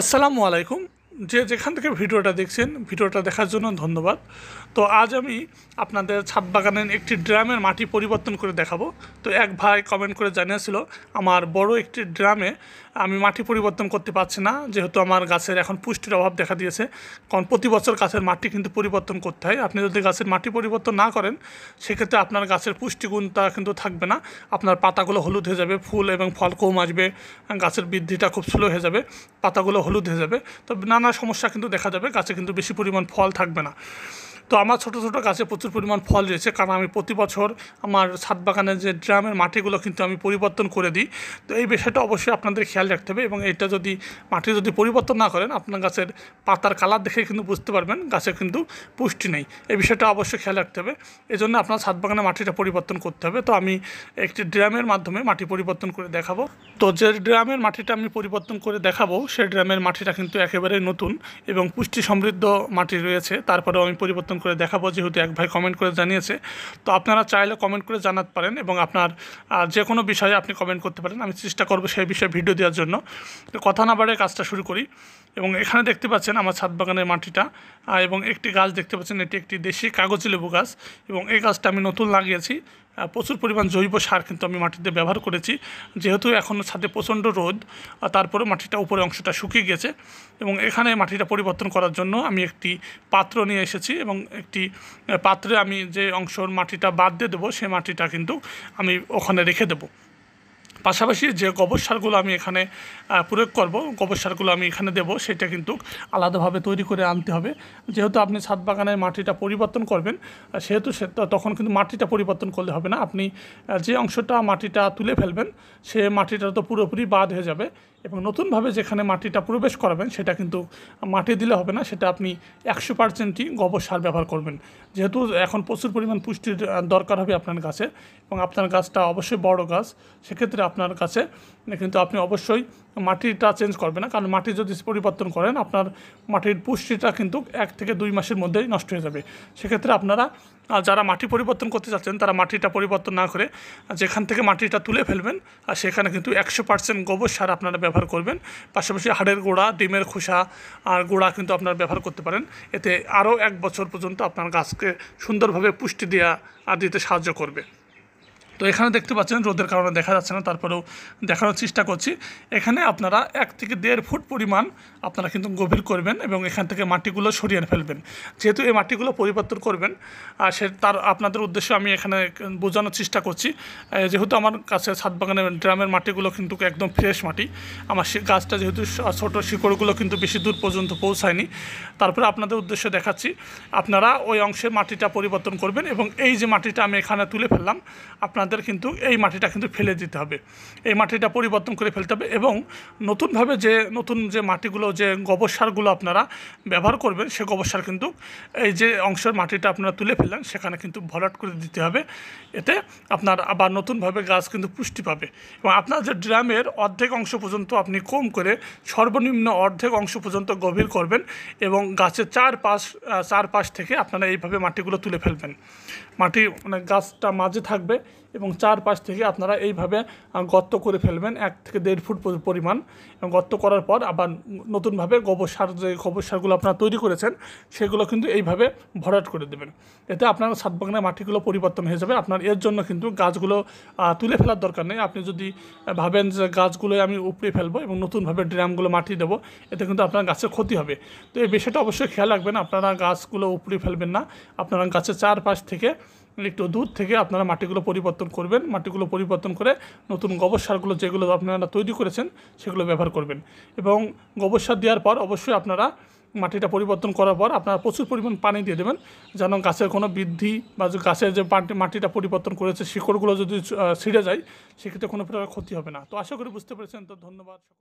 আসসালামু আলাইকুম যে যেখান থেকে ভিডিওটা দেখছেন ভিডিওটা দেখার জন্য ধন্যবাদ তো আজ আমি আপনাদের ছাদ বাগানের একটি ড্রামের মাটি পরিবর্তন করে দেখাবো তো এক ভাই কমেন্ট করে জানিয়েছিল আমার বড় একটি ড্রামে আমি মাটি পরিবর্তন করতে পারছি না যেহেতু আমার গাছের এখন পুষ্টির অভাব দেখা দিয়েছে কারণ প্রতি বছর গাছের মাটি কিন্তু পরিবর্তন করতে হয় আপনি যদি গাছের মাটি পরিবর্তন না করেন সেক্ষেত্রে আপনার গাছের পুষ্টিগুণটা কিন্তু থাকবে না আপনার পাতাগুলো হলুদ হয়ে যাবে ফুল এবং ফল কম আসবে গাছের বৃদ্ধিটা খুব স্লো হয়ে যাবে পাতাগুলো হলুদ হয়ে যাবে তো না নানা সমস্যা কিন্তু দেখা যাবে গাছে কিন্তু বেশি পরিমাণ ফল থাকবে না তো আমার ছোট ছোট গাছে প্রচুর পরিমাণ ফল রয়েছে কারণ আমি প্রতি বছর আমার ছাদ বাগানের যে ড্রামের মাটিগুলো কিন্তু আমি পরিবর্তন করে দিই তো এই বিষয়টা অবশ্যই আপনাদের খেয়াল রাখতে হবে এবং এটা যদি মাটি যদি পরিবর্তন না করেন আপনার গাছের পাতার কালার দেখে কিন্তু বুঝতে পারবেন গাছে কিন্তু পুষ্টি নেই এই বিষয়টা অবশ্যই খেয়াল রাখতে হবে এই জন্য আপনার ছাদ বাগানের মাটিটা পরিবর্তন করতে হবে তো আমি একটি ড্রামের মাধ্যমে মাটি পরিবর্তন করে দেখাবো তো যে ড্রামের মাটিটা আমি পরিবর্তন করে দেখাবো সেই ড্রামের মাটিটা কিন্তু একেবারে নতুন এবং পুষ্টি সমৃদ্ধ মাটি রয়েছে তারপরেও আমি পরিবর্তন করে দেখাবো যেহেতু এক ভাই কমেন্ট করে জানিয়েছে তো আপনারা চাইলে কমেন্ট করে জানাতে পারেন এবং আপনার যে কোনো বিষয়ে আপনি কমেন্ট করতে পারেন আমি চেষ্টা করবো সেই বিষয়ে ভিডিও দেওয়ার জন্য তো কথা না বাড়ে কাজটা শুরু করি এবং এখানে দেখতে পাচ্ছেন আমার ছাদ বাগানের মাটিটা এবং একটি গাছ দেখতে পাচ্ছেন এটি একটি দেশি কাগজ লেবু গাছ এবং এই গাছটা আমি নতুন লাগিয়েছি প্রচুর পরিমাণ জৈব সার কিন্তু আমি মাটিতে ব্যবহার করেছি যেহেতু এখন ছাদে প্রচণ্ড রোদ তারপরে মাটিটা উপরে অংশটা শুকিয়ে গেছে এবং এখানে মাটিটা পরিবর্তন করার জন্য আমি একটি পাত্র নিয়ে এসেছি এবং একটি পাত্রে আমি যে অংশর মাটিটা বাদ দিয়ে দেবো সেই মাটিটা কিন্তু আমি ওখানে রেখে দেবো পাশাপাশি যে গোবর সারগুলো আমি এখানে প্রয়োগ করব গোবর সারগুলো আমি এখানে দেব সেটা কিন্তু আলাদাভাবে তৈরি করে আনতে হবে যেহেতু আপনি ছাদ বাগানের মাটিটা পরিবর্তন করবেন সেহেতু সে তখন কিন্তু মাটিটা পরিবর্তন করলে হবে না আপনি যে অংশটা মাটিটা তুলে ফেলবেন সে মাটিটা তো পুরোপুরি বাদ হয়ে যাবে এবং নতুনভাবে যেখানে মাটিটা প্রবেশ করাবেন সেটা কিন্তু মাটি দিলে হবে না সেটা আপনি একশো পার্সেন্টই গোবর সার ব্যবহার করবেন যেহেতু এখন প্রচুর পরিমাণ পুষ্টির দরকার হবে আপনার গাছে এবং আপনার গাছটা অবশ্যই বড় গাছ সেক্ষেত্রে আপনার কাছে কিন্তু আপনি অবশ্যই মাটিটা চেঞ্জ করবেন না কারণ মাটি যদি পরিবর্তন করেন আপনার মাটির পুষ্টিটা কিন্তু এক থেকে দুই মাসের মধ্যেই নষ্ট হয়ে যাবে সেক্ষেত্রে আপনারা যারা মাটি পরিবর্তন করতে চাচ্ছেন তারা মাটিটা পরিবর্তন না করে যেখান থেকে মাটিটা তুলে ফেলবেন আর সেখানে কিন্তু একশো পার্সেন্ট গোবর সার আপনারা ব্যবহার করবেন পাশাপাশি হাড়ের গোড়া ডিমের খোসা আর গোড়া কিন্তু আপনারা ব্যবহার করতে পারেন এতে আরও এক বছর পর্যন্ত আপনার গাছকে সুন্দরভাবে পুষ্টি দেওয়া আর দিতে সাহায্য করবে তো এখানে দেখতে পাচ্ছেন রোদের কারণে দেখা যাচ্ছে না তারপরেও দেখানোর চেষ্টা করছি এখানে আপনারা এক থেকে দেড় ফুট পরিমাণ আপনারা কিন্তু গভীর করবেন এবং এখান থেকে মাটিগুলো সরিয়ে ফেলবেন যেহেতু এই মাটিগুলো পরিবর্তন করবেন আর সে তার আপনাদের উদ্দেশ্যে আমি এখানে বোঝানোর চেষ্টা করছি যেহেতু আমার কাছে ছাদ বাগানের ড্রামের মাটিগুলো কিন্তু একদম ফ্রেশ মাটি আমার গাছটা যেহেতু ছোটো শিকড়গুলো কিন্তু বেশি দূর পর্যন্ত পৌঁছায়নি তারপরে আপনাদের উদ্দেশ্যে দেখাচ্ছি আপনারা ওই অংশে মাটিটা পরিবর্তন করবেন এবং এই যে মাটিটা আমি এখানে তুলে ফেললাম আপনাদের আমাদের কিন্তু এই মাটিটা কিন্তু ফেলে দিতে হবে এই মাটিটা পরিবর্তন করে ফেলতে হবে এবং নতুনভাবে যে নতুন যে মাটিগুলো যে গোবর সারগুলো আপনারা ব্যবহার করবেন সে গোবর সার কিন্তু এই যে অংশের মাটিটা আপনারা তুলে ফেললেন সেখানে কিন্তু ভরাট করে দিতে হবে এতে আপনার আবার নতুনভাবে গাছ কিন্তু পুষ্টি পাবে এবং আপনার যে ড্রামের অর্ধেক অংশ পর্যন্ত আপনি কম করে সর্বনিম্ন অর্ধেক অংশ পর্যন্ত গভীর করবেন এবং গাছের চার পাশ চার পাশ থেকে আপনারা এইভাবে মাটিগুলো তুলে ফেলবেন মাটি মানে গাছটা মাঝে থাকবে এবং চারপাশ থেকে আপনারা এইভাবে গর্ত করে ফেলবেন এক থেকে দেড় ফুট পরিমাণ এবং গর্ত করার পর আবার নতুনভাবে গোবর সার যে গোবর সারগুলো আপনারা তৈরি করেছেন সেগুলো কিন্তু এইভাবে ভরাট করে দেবেন এতে আপনার সাত বাগানের মাটিগুলো পরিবর্তন হয়ে যাবে আপনার এর জন্য কিন্তু গাছগুলো তুলে ফেলার দরকার নেই আপনি যদি ভাবেন যে গাছগুলো আমি উপড়ে ফেলবো এবং নতুনভাবে ড্রামগুলো মাটি দেবো এতে কিন্তু আপনার গাছের ক্ষতি হবে তো এই বিষয়টা অবশ্যই খেয়াল রাখবেন আপনারা গাছগুলো উপড়ে ফেলবেন না আপনারা গাছের চারপাশ থেকে একটু দূর থেকে আপনারা মাটিগুলো পরিবর্তন করবেন মাটিগুলো পরিবর্তন করে নতুন গোবর সারগুলো যেগুলো আপনারা তৈরি করেছেন সেগুলো ব্যবহার করবেন এবং গোবর সার দেওয়ার পর অবশ্যই আপনারা মাটিটা পরিবর্তন করার পর আপনারা প্রচুর পরিমাণ পানি দিয়ে দেবেন যেন গাছের কোনো বৃদ্ধি বা গাছের যে মাটিটা পরিবর্তন করেছে শিকড়গুলো যদি ছিঁড়ে যায় সেক্ষেত্রে কোনো প্রকার ক্ষতি হবে না তো আশা করি বুঝতে পেরেছেন তো ধন্যবাদ